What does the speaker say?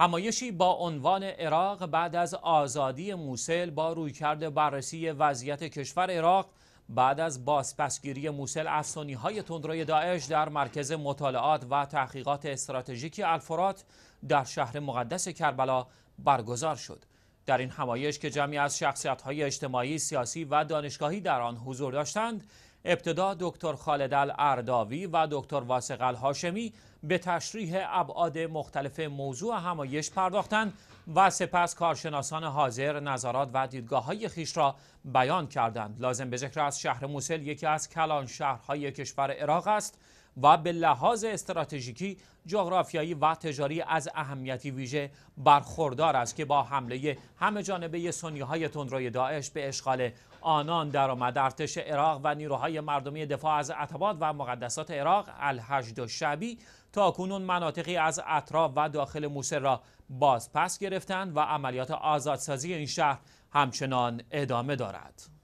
همایشی با عنوان عراق بعد از آزادی موسل با رویکرد بررسی وضعیت کشور عراق بعد از بازپسگیری موسل از سنیهای تندروی داعش در مرکز مطالعات و تحقیقات استراتژیک الفرات در شهر مقدس کربلا برگزار شد. در این همایش که جمعی از شخصیت اجتماعی، سیاسی و دانشگاهی در آن حضور داشتند، ابتدا دکتر خالد الارداوی و دکتر واسق الهاشمی به تشریح ابعاد مختلف موضوع همایش پرداختند و سپس کارشناسان حاضر نظرات و دیدگاه های خیش را بیان کردند لازم به ذکر از شهر موسل یکی از کلان شهرهای کشور عراق است و به لحاظ استراتژیکی جغرافیایی و تجاری از اهمیتی ویژه برخوردار است که با حمله همه جانبه سنی های تندروی داعش به اشغال آنان درآمد ارتش عراق و نیروهای مردمی دفاع از عتبات و مقدسات عراق الحشد و شبی تا کنون مناطقی از اطراف و داخل موسل را بازپس گرفتند و عملیات آزادسازی این شهر همچنان ادامه دارد.